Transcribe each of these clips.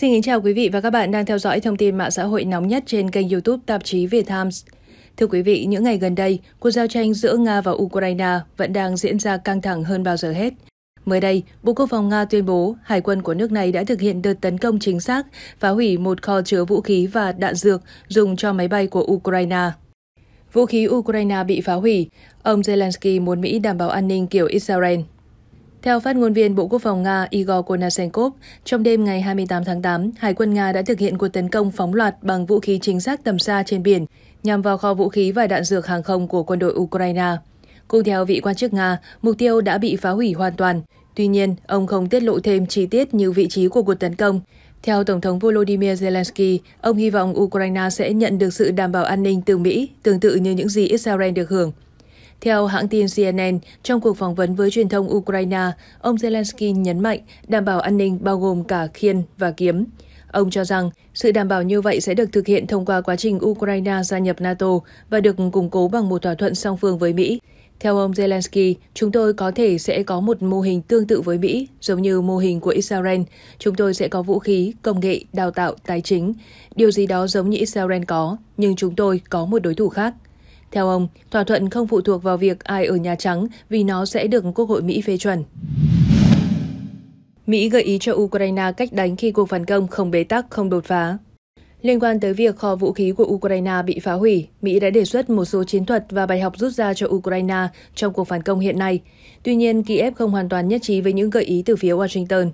Xin kính chào quý vị và các bạn đang theo dõi thông tin mạng xã hội nóng nhất trên kênh YouTube tạp chí Việt Times. Thưa quý vị, những ngày gần đây, cuộc giao tranh giữa Nga và Ukraine vẫn đang diễn ra căng thẳng hơn bao giờ hết. Mới đây, Bộ Quốc phòng Nga tuyên bố hải quân của nước này đã thực hiện đợt tấn công chính xác, phá hủy một kho chứa vũ khí và đạn dược dùng cho máy bay của Ukraine. Vũ khí Ukraine bị phá hủy, ông Zelensky muốn Mỹ đảm bảo an ninh kiểu Israel. Theo phát ngôn viên Bộ Quốc phòng Nga Igor Konashenkov, trong đêm ngày 28 tháng 8, Hải quân Nga đã thực hiện cuộc tấn công phóng loạt bằng vũ khí chính xác tầm xa trên biển nhằm vào kho vũ khí và đạn dược hàng không của quân đội Ukraine. Cùng theo vị quan chức Nga, mục tiêu đã bị phá hủy hoàn toàn. Tuy nhiên, ông không tiết lộ thêm chi tiết như vị trí của cuộc tấn công. Theo Tổng thống Volodymyr Zelensky, ông hy vọng Ukraine sẽ nhận được sự đảm bảo an ninh từ Mỹ, tương tự như những gì Israel được hưởng. Theo hãng tin CNN, trong cuộc phỏng vấn với truyền thông Ukraine, ông Zelensky nhấn mạnh đảm bảo an ninh bao gồm cả khiên và kiếm. Ông cho rằng sự đảm bảo như vậy sẽ được thực hiện thông qua quá trình Ukraine gia nhập NATO và được củng cố bằng một thỏa thuận song phương với Mỹ. Theo ông Zelensky, chúng tôi có thể sẽ có một mô hình tương tự với Mỹ, giống như mô hình của Israel. Chúng tôi sẽ có vũ khí, công nghệ, đào tạo, tài chính. Điều gì đó giống như Israel có, nhưng chúng tôi có một đối thủ khác. Theo ông, thỏa thuận không phụ thuộc vào việc ai ở Nhà Trắng vì nó sẽ được Quốc hội Mỹ phê chuẩn. Mỹ gợi ý cho Ukraine cách đánh khi cuộc phản công không bế tắc, không đột phá. Liên quan tới việc kho vũ khí của Ukraine bị phá hủy, Mỹ đã đề xuất một số chiến thuật và bài học rút ra cho Ukraine trong cuộc phản công hiện nay. Tuy nhiên, Kiev không hoàn toàn nhất trí với những gợi ý từ phía Washington.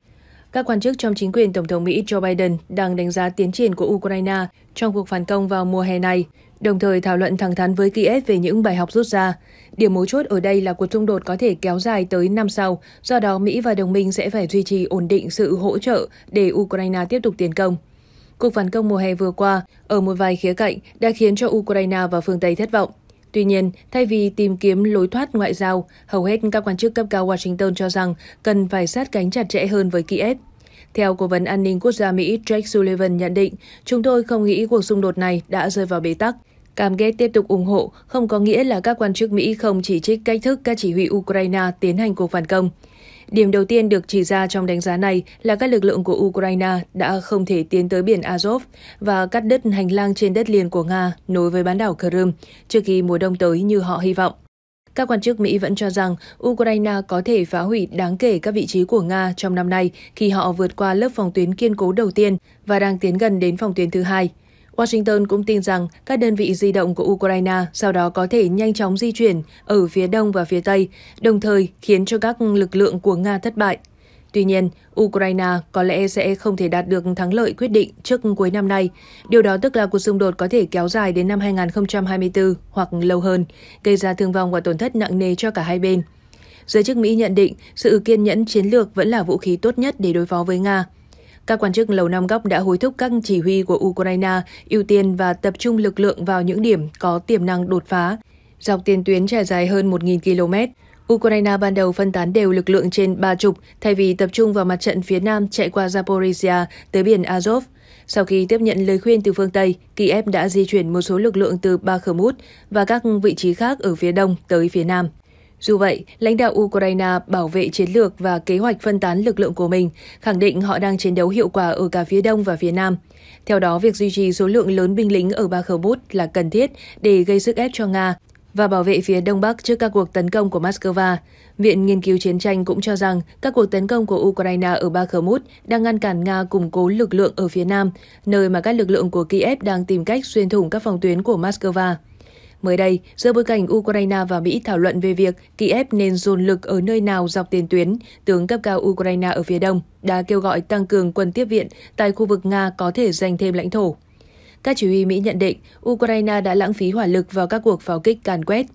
Các quan chức trong chính quyền Tổng thống Mỹ Joe Biden đang đánh giá tiến triển của Ukraine trong cuộc phản công vào mùa hè này đồng thời thảo luận thẳng thắn với Kiev về những bài học rút ra. Điểm mấu chốt ở đây là cuộc xung đột có thể kéo dài tới năm sau, do đó Mỹ và đồng minh sẽ phải duy trì ổn định sự hỗ trợ để Ukraine tiếp tục tiến công. Cuộc phản công mùa hè vừa qua, ở một vài khía cạnh, đã khiến cho Ukraine và phương Tây thất vọng. Tuy nhiên, thay vì tìm kiếm lối thoát ngoại giao, hầu hết các quan chức cấp cao Washington cho rằng cần phải sát cánh chặt chẽ hơn với Kiev. Theo Cố vấn An ninh Quốc gia Mỹ Jake Sullivan nhận định, chúng tôi không nghĩ cuộc xung đột này đã rơi vào bế tắc. Cam kết tiếp tục ủng hộ không có nghĩa là các quan chức Mỹ không chỉ trích cách thức các chỉ huy Ukraine tiến hành cuộc phản công. Điểm đầu tiên được chỉ ra trong đánh giá này là các lực lượng của Ukraine đã không thể tiến tới biển Azov và cắt đứt hành lang trên đất liền của Nga nối với bán đảo Crimea trước khi mùa đông tới như họ hy vọng. Các quan chức Mỹ vẫn cho rằng Ukraine có thể phá hủy đáng kể các vị trí của Nga trong năm nay khi họ vượt qua lớp phòng tuyến kiên cố đầu tiên và đang tiến gần đến phòng tuyến thứ hai. Washington cũng tin rằng các đơn vị di động của Ukraine sau đó có thể nhanh chóng di chuyển ở phía đông và phía tây, đồng thời khiến cho các lực lượng của Nga thất bại. Tuy nhiên, Ukraine có lẽ sẽ không thể đạt được thắng lợi quyết định trước cuối năm nay. Điều đó tức là cuộc xung đột có thể kéo dài đến năm 2024 hoặc lâu hơn, gây ra thương vong và tổn thất nặng nề cho cả hai bên. Giới chức Mỹ nhận định sự kiên nhẫn chiến lược vẫn là vũ khí tốt nhất để đối phó với Nga. Các quan chức Lầu Năm Góc đã hối thúc các chỉ huy của Ukraine ưu tiên và tập trung lực lượng vào những điểm có tiềm năng đột phá. Dọc tiền tuyến trải dài hơn 1.000 km, Ukraine ban đầu phân tán đều lực lượng trên ba trục thay vì tập trung vào mặt trận phía nam chạy qua Zaporizhia tới biển Azov. Sau khi tiếp nhận lời khuyên từ phương Tây, Kiev đã di chuyển một số lực lượng từ Bakhmut và các vị trí khác ở phía đông tới phía nam. Dù vậy, lãnh đạo Ukraine bảo vệ chiến lược và kế hoạch phân tán lực lượng của mình, khẳng định họ đang chiến đấu hiệu quả ở cả phía đông và phía nam. Theo đó, việc duy trì số lượng lớn binh lính ở Bakhmut là cần thiết để gây sức ép cho Nga và bảo vệ phía Đông Bắc trước các cuộc tấn công của Moscow. Viện Nghiên cứu Chiến tranh cũng cho rằng các cuộc tấn công của Ukraine ở Bakhmut đang ngăn cản Nga củng cố lực lượng ở phía Nam, nơi mà các lực lượng của Kiev đang tìm cách xuyên thủng các phòng tuyến của Moscow. Mới đây, giữa bối cảnh Ukraine và Mỹ thảo luận về việc Kiev nên dồn lực ở nơi nào dọc tiền tuyến, tướng cấp cao Ukraine ở phía đông đã kêu gọi tăng cường quân tiếp viện tại khu vực Nga có thể giành thêm lãnh thổ. Các chỉ huy Mỹ nhận định Ukraine đã lãng phí hỏa lực vào các cuộc pháo kích càn quét.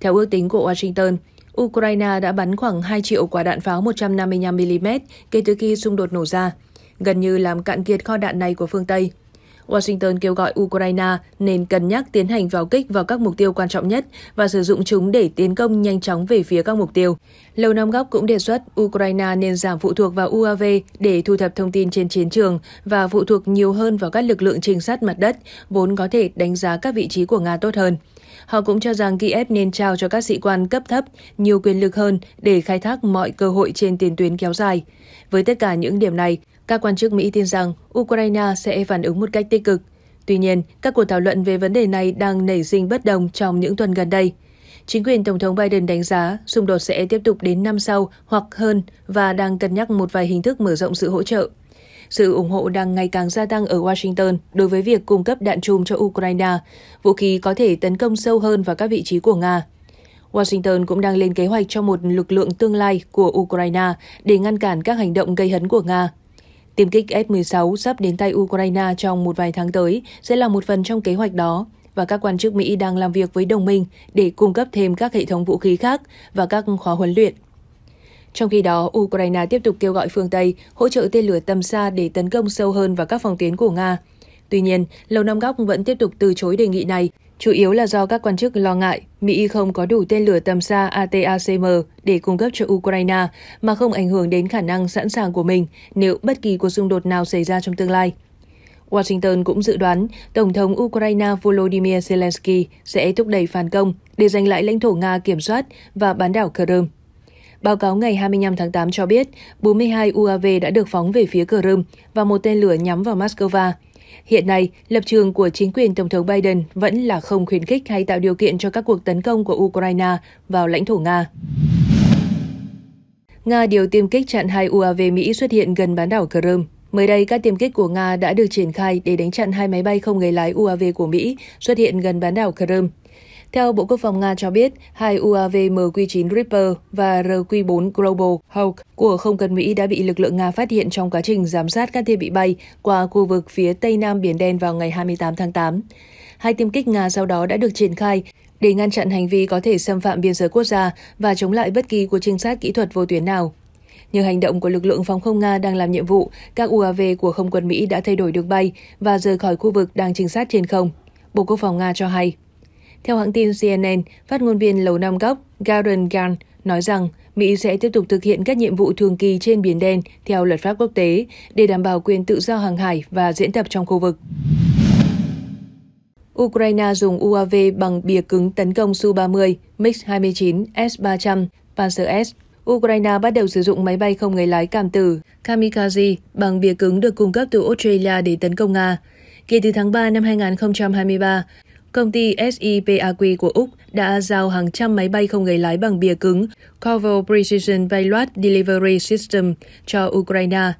Theo ước tính của Washington, Ukraine đã bắn khoảng 2 triệu quả đạn pháo 155mm kể từ khi xung đột nổ ra, gần như làm cạn kiệt kho đạn này của phương Tây. Washington kêu gọi Ukraine nên cân nhắc tiến hành vào kích vào các mục tiêu quan trọng nhất và sử dụng chúng để tiến công nhanh chóng về phía các mục tiêu. Lầu Năm Góc cũng đề xuất Ukraine nên giảm phụ thuộc vào UAV để thu thập thông tin trên chiến trường và phụ thuộc nhiều hơn vào các lực lượng trinh sát mặt đất, vốn có thể đánh giá các vị trí của Nga tốt hơn. Họ cũng cho rằng Kiev nên trao cho các sĩ quan cấp thấp nhiều quyền lực hơn để khai thác mọi cơ hội trên tiền tuyến kéo dài. Với tất cả những điểm này, các quan chức Mỹ tin rằng Ukraine sẽ phản ứng một cách tích cực. Tuy nhiên, các cuộc thảo luận về vấn đề này đang nảy sinh bất đồng trong những tuần gần đây. Chính quyền Tổng thống Biden đánh giá xung đột sẽ tiếp tục đến năm sau hoặc hơn và đang cân nhắc một vài hình thức mở rộng sự hỗ trợ. Sự ủng hộ đang ngày càng gia tăng ở Washington đối với việc cung cấp đạn chùm cho Ukraine, vũ khí có thể tấn công sâu hơn vào các vị trí của Nga. Washington cũng đang lên kế hoạch cho một lực lượng tương lai của Ukraine để ngăn cản các hành động gây hấn của Nga. Tiêm kích F-16 sắp đến tay Ukraine trong một vài tháng tới sẽ là một phần trong kế hoạch đó và các quan chức Mỹ đang làm việc với đồng minh để cung cấp thêm các hệ thống vũ khí khác và các khóa huấn luyện. Trong khi đó, Ukraine tiếp tục kêu gọi phương Tây hỗ trợ tên lửa tầm xa để tấn công sâu hơn vào các phòng tuyến của Nga. Tuy nhiên, Lầu Năm Góc vẫn tiếp tục từ chối đề nghị này chủ yếu là do các quan chức lo ngại Mỹ không có đủ tên lửa tầm xa ATACM để cung cấp cho Ukraine mà không ảnh hưởng đến khả năng sẵn sàng của mình nếu bất kỳ cuộc xung đột nào xảy ra trong tương lai. Washington cũng dự đoán Tổng thống Ukraine Volodymyr Zelensky sẽ thúc đẩy phản công để giành lại lãnh thổ Nga kiểm soát và bán đảo Crimea. Báo cáo ngày 25 tháng 8 cho biết 42 UAV đã được phóng về phía Crimea và một tên lửa nhắm vào Moscow. Hiện nay, lập trường của chính quyền Tổng thống Biden vẫn là không khuyến khích hay tạo điều kiện cho các cuộc tấn công của Ukraine vào lãnh thổ Nga. Nga điều tiêm kích chặn hai UAV Mỹ xuất hiện gần bán đảo Crimea. Mới đây, các tiêm kích của Nga đã được triển khai để đánh chặn hai máy bay không người lái UAV của Mỹ xuất hiện gần bán đảo Crimea. Theo Bộ Quốc phòng Nga cho biết, hai UAV MQ-9 Reaper và RQ-4 Global Hawk của không quân Mỹ đã bị lực lượng Nga phát hiện trong quá trình giám sát các thiết bị bay qua khu vực phía tây nam Biển Đen vào ngày 28 tháng 8. Hai tiêm kích Nga sau đó đã được triển khai để ngăn chặn hành vi có thể xâm phạm biên giới quốc gia và chống lại bất kỳ cuộc trinh sát kỹ thuật vô tuyến nào. Nhờ hành động của lực lượng phòng không Nga đang làm nhiệm vụ, các UAV của không quân Mỹ đã thay đổi đường bay và rời khỏi khu vực đang trinh sát trên không. Bộ Quốc phòng Nga cho hay. Theo hãng tin CNN, phát ngôn viên Lầu Năm Góc Garen Gan nói rằng Mỹ sẽ tiếp tục thực hiện các nhiệm vụ thường kỳ trên Biển Đen theo luật pháp quốc tế để đảm bảo quyền tự do hàng hải và diễn tập trong khu vực. Ukraine dùng UAV bằng bìa cứng tấn công Su-30, MiG-29, S-300, Panzer S. Ukraine bắt đầu sử dụng máy bay không người lái cảm tử Kamikaze bằng bìa cứng được cung cấp từ Australia để tấn công Nga. Kể từ tháng 3 năm 2023, Công ty SIPAQ của Úc đã giao hàng trăm máy bay không người lái bằng bìa cứng Corval Precision Payload Delivery System cho Ukraine.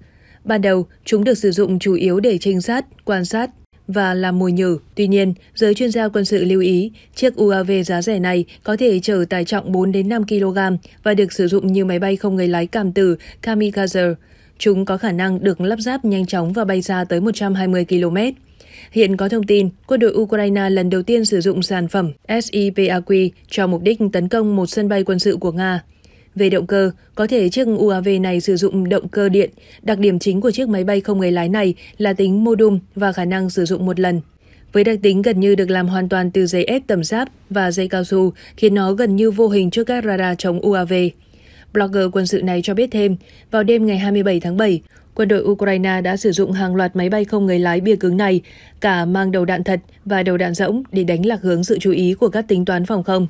Ban đầu, chúng được sử dụng chủ yếu để trinh sát, quan sát và làm mồi nhử. Tuy nhiên, giới chuyên gia quân sự lưu ý, chiếc UAV giá rẻ này có thể chở tải trọng 4 đến 5 kg và được sử dụng như máy bay không người lái cảm tử kamikaze. Chúng có khả năng được lắp ráp nhanh chóng và bay xa tới 120 km. Hiện có thông tin, quân đội Ukraine lần đầu tiên sử dụng sản phẩm SIPAQ cho mục đích tấn công một sân bay quân sự của Nga. Về động cơ, có thể chiếc UAV này sử dụng động cơ điện. Đặc điểm chính của chiếc máy bay không người lái này là tính mô đun và khả năng sử dụng một lần. Với đặc tính gần như được làm hoàn toàn từ giấy ép tầm giáp và dây cao su, khiến nó gần như vô hình trước các radar chống UAV. Blogger quân sự này cho biết thêm, vào đêm ngày 27 tháng 7, quân đội Ukraine đã sử dụng hàng loạt máy bay không người lái bia cứng này, cả mang đầu đạn thật và đầu đạn rỗng để đánh lạc hướng sự chú ý của các tính toán phòng không.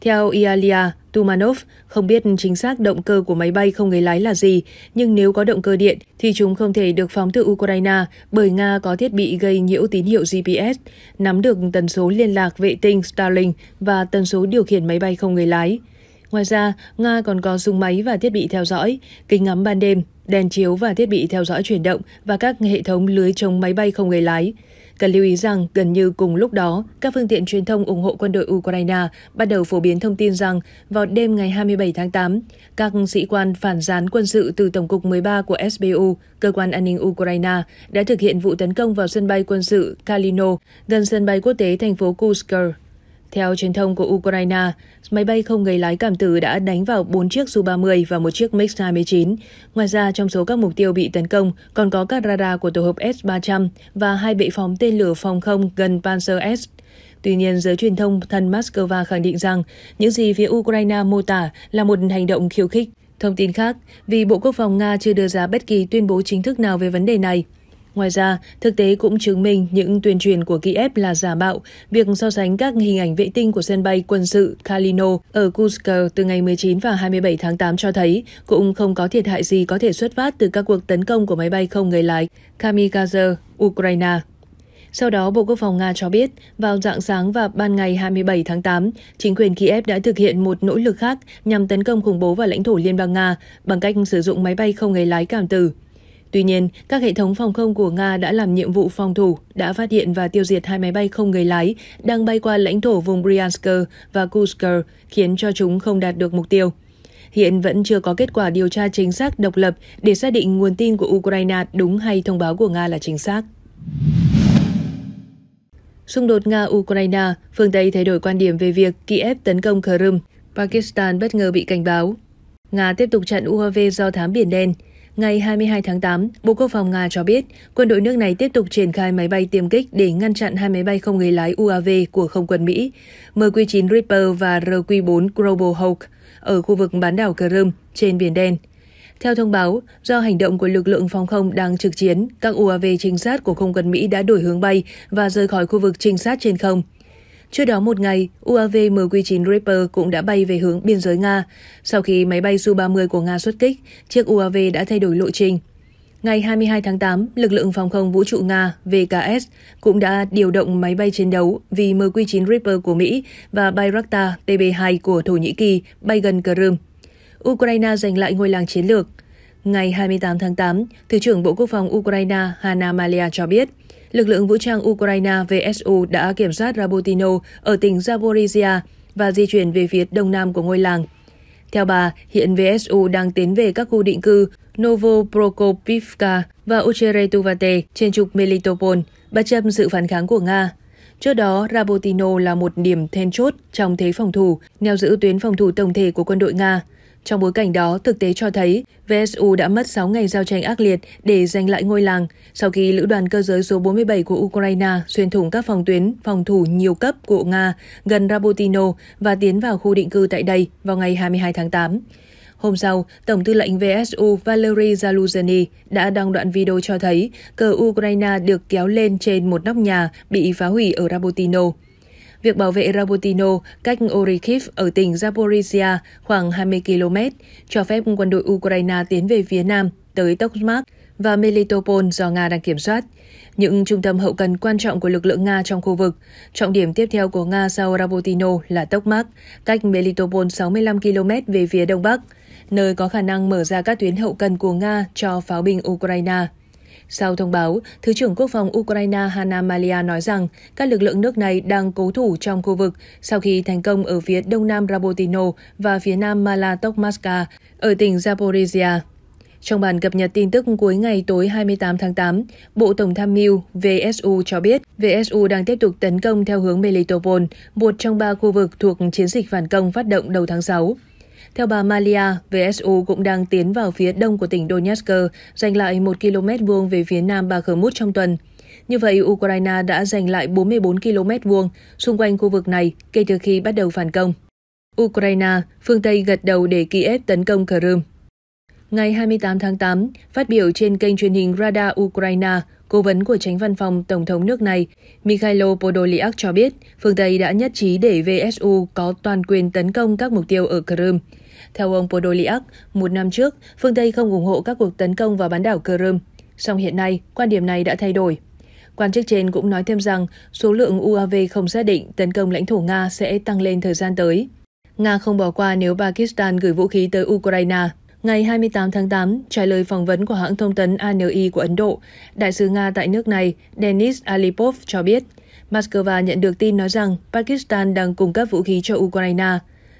Theo Ialia Tumanov, không biết chính xác động cơ của máy bay không người lái là gì, nhưng nếu có động cơ điện thì chúng không thể được phóng từ Ukraine bởi Nga có thiết bị gây nhiễu tín hiệu GPS, nắm được tần số liên lạc vệ tinh Starlink và tần số điều khiển máy bay không người lái. Ngoài ra, Nga còn có súng máy và thiết bị theo dõi, kính ngắm ban đêm, đèn chiếu và thiết bị theo dõi chuyển động và các hệ thống lưới chống máy bay không người lái. Cần lưu ý rằng, gần như cùng lúc đó, các phương tiện truyền thông ủng hộ quân đội Ukraine bắt đầu phổ biến thông tin rằng, vào đêm ngày 27 tháng 8, các sĩ quan phản gián quân sự từ Tổng cục 13 của SBU, cơ quan an ninh Ukraine, đã thực hiện vụ tấn công vào sân bay quân sự Kalino gần sân bay quốc tế thành phố Kusk. Theo truyền thông của Ukraine, máy bay không người lái cảm tử đã đánh vào 4 chiếc Su-30 và một chiếc MiG-29. Ngoài ra, trong số các mục tiêu bị tấn công còn có các radar của tổ hợp S-300 và hai bệ phóng tên lửa phòng không gần Panzer S. Tuy nhiên, giới truyền thông thân Moscow khẳng định rằng những gì phía Ukraine mô tả là một hành động khiêu khích. Thông tin khác, vì Bộ Quốc phòng Nga chưa đưa ra bất kỳ tuyên bố chính thức nào về vấn đề này, Ngoài ra, thực tế cũng chứng minh những tuyên truyền của Kiev là giả mạo. Việc so sánh các hình ảnh vệ tinh của sân bay quân sự Kalino ở Kursk từ ngày 19 và 27 tháng 8 cho thấy cũng không có thiệt hại gì có thể xuất phát từ các cuộc tấn công của máy bay không người lái Kamikaze Ukraine. Sau đó, Bộ Quốc phòng Nga cho biết, vào dạng sáng và ban ngày 27 tháng 8, chính quyền Kiev đã thực hiện một nỗ lực khác nhằm tấn công khủng bố vào lãnh thổ Liên bang Nga bằng cách sử dụng máy bay không người lái cảm tử. Tuy nhiên, các hệ thống phòng không của Nga đã làm nhiệm vụ phòng thủ, đã phát hiện và tiêu diệt hai máy bay không người lái đang bay qua lãnh thổ vùng Bryansk và Kursk, khiến cho chúng không đạt được mục tiêu. Hiện vẫn chưa có kết quả điều tra chính xác độc lập để xác định nguồn tin của Ukraine đúng hay thông báo của Nga là chính xác. Xung đột Nga-Ukraine, phương Tây thay đổi quan điểm về việc Kiev tấn công Crimea. Pakistan bất ngờ bị cảnh báo. Nga tiếp tục chặn UAV do thám Biển Đen – Ngày 22 tháng 8, Bộ Quốc phòng Nga cho biết quân đội nước này tiếp tục triển khai máy bay tiêm kích để ngăn chặn hai máy bay không người lái UAV của không quân Mỹ MQ-9 Reaper và RQ-4 Global Hawk ở khu vực bán đảo Crimea trên Biển Đen. Theo thông báo, do hành động của lực lượng phòng không đang trực chiến, các UAV trinh sát của không quân Mỹ đã đổi hướng bay và rời khỏi khu vực trinh sát trên không. Trước đó một ngày, UAV MQ-9 Reaper cũng đã bay về hướng biên giới Nga. Sau khi máy bay Su-30 của Nga xuất kích, chiếc UAV đã thay đổi lộ trình. Ngày 22 tháng 8, lực lượng phòng không vũ trụ Nga VKS cũng đã điều động máy bay chiến đấu vì MQ-9 Reaper của Mỹ và Bayraktar TB2 của Thổ Nhĩ Kỳ bay gần Crimea. Ukraine giành lại ngôi làng chiến lược. Ngày 28 tháng 8, Thứ trưởng Bộ Quốc phòng Ukraine Hanna Malia cho biết, lực lượng vũ trang Ukraine VSU đã kiểm soát Rabotino ở tỉnh Zaporizhia và di chuyển về phía đông nam của ngôi làng. Theo bà, hiện VSU đang tiến về các khu định cư Novoprokopivka và Ucheretuvate trên trục Melitopol, bất chấp sự phản kháng của Nga. Trước đó, Rabotino là một điểm then chốt trong thế phòng thủ, neo giữ tuyến phòng thủ tổng thể của quân đội Nga. Trong bối cảnh đó, thực tế cho thấy VSU đã mất 6 ngày giao tranh ác liệt để giành lại ngôi làng sau khi lữ đoàn cơ giới số 47 của Ukraine xuyên thủng các phòng tuyến phòng thủ nhiều cấp của Nga gần Rabotino và tiến vào khu định cư tại đây vào ngày 22 tháng 8. Hôm sau, Tổng tư lệnh VSU Valery Zaluzhny đã đăng đoạn video cho thấy cờ Ukraine được kéo lên trên một nóc nhà bị phá hủy ở Rabotino việc bảo vệ Rabotino cách Orikiv ở tỉnh Zaporizhia khoảng 20 km, cho phép quân đội Ukraine tiến về phía nam tới Tokmak và Melitopol do Nga đang kiểm soát, những trung tâm hậu cần quan trọng của lực lượng Nga trong khu vực. Trọng điểm tiếp theo của Nga sau Rabotino là Tokmak, cách Melitopol 65 km về phía đông bắc, nơi có khả năng mở ra các tuyến hậu cần của Nga cho pháo binh Ukraine. Sau thông báo, Thứ trưởng Quốc phòng Ukraine Hanna Malia nói rằng các lực lượng nước này đang cố thủ trong khu vực sau khi thành công ở phía đông nam Rabotino và phía nam Malatokmaska ở tỉnh Zaporizhia. Trong bản cập nhật tin tức cuối ngày tối 28 tháng 8, Bộ Tổng tham mưu VSU cho biết VSU đang tiếp tục tấn công theo hướng Melitopol, một trong ba khu vực thuộc chiến dịch phản công phát động đầu tháng 6. Theo bà Malia, VSU cũng đang tiến vào phía đông của tỉnh Donetsk, giành lại 1 km vuông về phía nam Bakhmut trong tuần. Như vậy, Ukraine đã giành lại 44 km vuông xung quanh khu vực này kể từ khi bắt đầu phản công. Ukraine, phương Tây gật đầu để Kiev tấn công Crimea. Ngày 28 tháng 8, phát biểu trên kênh truyền hình Radar Ukraine, Cố vấn của tránh văn phòng Tổng thống nước này Mikhailo Podolyak cho biết phương Tây đã nhất trí để VSU có toàn quyền tấn công các mục tiêu ở Crimea. Theo ông Podolyak, một năm trước, phương Tây không ủng hộ các cuộc tấn công vào bán đảo Crimea. Song hiện nay, quan điểm này đã thay đổi. Quan chức trên cũng nói thêm rằng số lượng UAV không xác định tấn công lãnh thổ Nga sẽ tăng lên thời gian tới. Nga không bỏ qua nếu Pakistan gửi vũ khí tới Ukraine. Ngày 28 tháng 8, trả lời phỏng vấn của hãng thông tấn ANI của Ấn Độ, đại sứ Nga tại nước này Denis Alipov cho biết, Moscow nhận được tin nói rằng Pakistan đang cung cấp vũ khí cho Ukraine.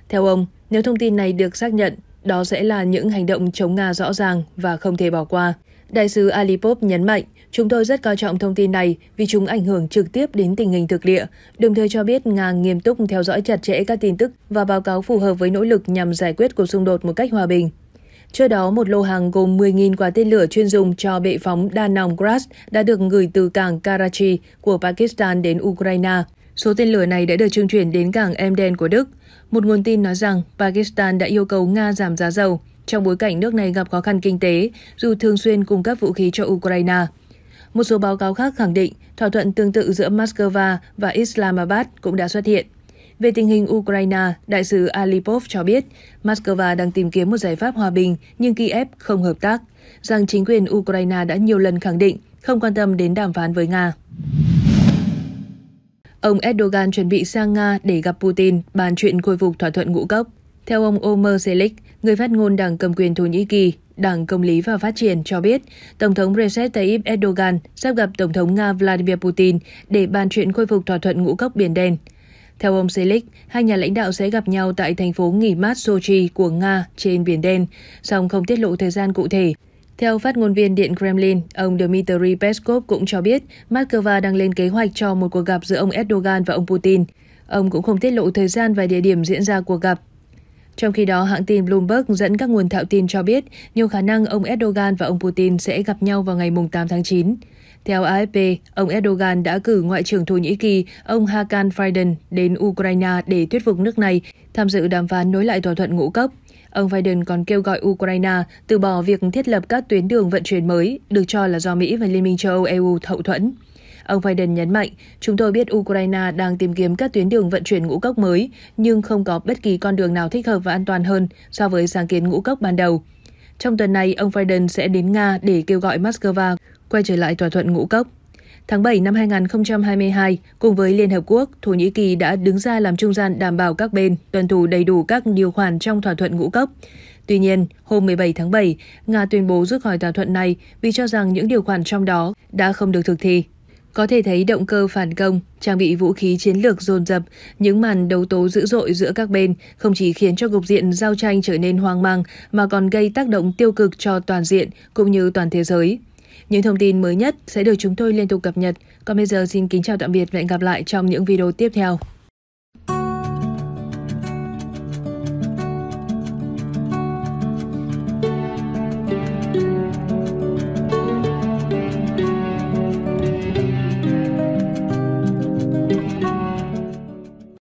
Theo ông, nếu thông tin này được xác nhận, đó sẽ là những hành động chống Nga rõ ràng và không thể bỏ qua. Đại sứ Alipov nhấn mạnh, chúng tôi rất coi trọng thông tin này vì chúng ảnh hưởng trực tiếp đến tình hình thực địa, đồng thời cho biết Nga nghiêm túc theo dõi chặt chẽ các tin tức và báo cáo phù hợp với nỗ lực nhằm giải quyết cuộc xung đột một cách hòa bình. Trước đó, một lô hàng gồm 10.000 quả tên lửa chuyên dùng cho bệ phóng đa nòng Gras đã được gửi từ cảng Karachi của Pakistan đến Ukraine. Số tên lửa này đã được trung chuyển đến cảng Emden của Đức. Một nguồn tin nói rằng Pakistan đã yêu cầu Nga giảm giá dầu trong bối cảnh nước này gặp khó khăn kinh tế dù thường xuyên cung cấp vũ khí cho Ukraine. Một số báo cáo khác khẳng định thỏa thuận tương tự giữa Moscow và Islamabad cũng đã xuất hiện. Về tình hình Ukraine, đại sứ Alipov cho biết Moscow đang tìm kiếm một giải pháp hòa bình nhưng Kiev không hợp tác, rằng chính quyền Ukraine đã nhiều lần khẳng định không quan tâm đến đàm phán với Nga. Ông Erdogan chuẩn bị sang Nga để gặp Putin bàn chuyện khôi phục thỏa thuận ngũ cốc. Theo ông Omer Selik, người phát ngôn đảng cầm quyền Thổ Nhĩ Kỳ, Đảng Công lý và Phát triển cho biết, Tổng thống Recep Tayyip Erdogan sắp gặp Tổng thống Nga Vladimir Putin để bàn chuyện khôi phục thỏa thuận ngũ cốc Biển Đen. Theo ông Selic, hai nhà lãnh đạo sẽ gặp nhau tại thành phố nghỉ mát Sochi của Nga trên Biển Đen, song không tiết lộ thời gian cụ thể. Theo phát ngôn viên Điện Kremlin, ông Dmitry Peskov cũng cho biết Moscow đang lên kế hoạch cho một cuộc gặp giữa ông Erdogan và ông Putin. Ông cũng không tiết lộ thời gian và địa điểm diễn ra cuộc gặp. Trong khi đó, hãng tin Bloomberg dẫn các nguồn thạo tin cho biết nhiều khả năng ông Erdogan và ông Putin sẽ gặp nhau vào ngày 8 tháng 9. Theo AFP, ông Erdogan đã cử Ngoại trưởng Thổ Nhĩ Kỳ ông Hakan Fidan đến Ukraine để thuyết phục nước này tham dự đàm phán nối lại thỏa thuận ngũ cốc. Ông Biden còn kêu gọi Ukraine từ bỏ việc thiết lập các tuyến đường vận chuyển mới, được cho là do Mỹ và Liên minh châu Âu EU hậu thuẫn. Ông Biden nhấn mạnh, chúng tôi biết Ukraine đang tìm kiếm các tuyến đường vận chuyển ngũ cốc mới, nhưng không có bất kỳ con đường nào thích hợp và an toàn hơn so với sáng kiến ngũ cốc ban đầu. Trong tuần này, ông Biden sẽ đến Nga để kêu gọi Moscow quay trở lại thỏa thuận ngũ cốc. Tháng 7 năm 2022, cùng với Liên Hợp Quốc, Thổ Nhĩ Kỳ đã đứng ra làm trung gian đảm bảo các bên tuân thủ đầy đủ các điều khoản trong thỏa thuận ngũ cốc. Tuy nhiên, hôm 17 tháng 7, Nga tuyên bố rút khỏi thỏa thuận này vì cho rằng những điều khoản trong đó đã không được thực thi. Có thể thấy động cơ phản công, trang bị vũ khí chiến lược dồn dập, những màn đấu tố dữ dội giữa các bên không chỉ khiến cho cục diện giao tranh trở nên hoang mang mà còn gây tác động tiêu cực cho toàn diện cũng như toàn thế giới. Những thông tin mới nhất sẽ được chúng tôi liên tục cập nhật. Còn bây giờ xin kính chào tạm biệt và hẹn gặp lại trong những video tiếp theo.